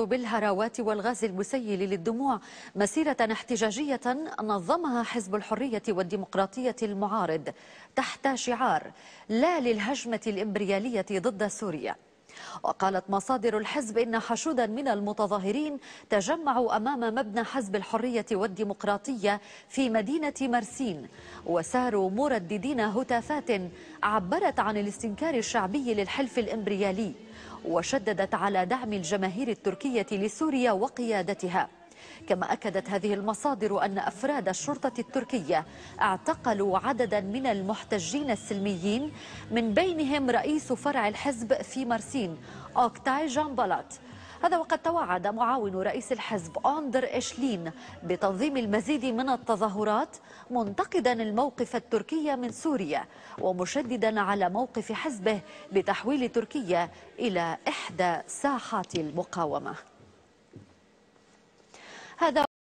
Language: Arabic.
بالهراوات والغاز المسيل للدموع مسيرة احتجاجية نظمها حزب الحرية والديمقراطية المعارض تحت شعار لا للهجمة الإمبريالية ضد سوريا وقالت مصادر الحزب إن حشودا من المتظاهرين تجمعوا أمام مبنى حزب الحرية والديمقراطية في مدينة مرسين وساروا مرددين هتافات عبرت عن الاستنكار الشعبي للحلف الإمبريالي وشددت على دعم الجماهير التركية لسوريا وقيادتها كما أكدت هذه المصادر أن أفراد الشرطة التركية اعتقلوا عددا من المحتجين السلميين من بينهم رئيس فرع الحزب في مرسين أوكتاي جامبالات هذا وقد توعد معاون رئيس الحزب أندر إشلين بتنظيم المزيد من التظاهرات منتقدا الموقف التركي من سوريا ومشددا على موقف حزبه بتحويل تركيا إلى إحدى ساحات المقاومة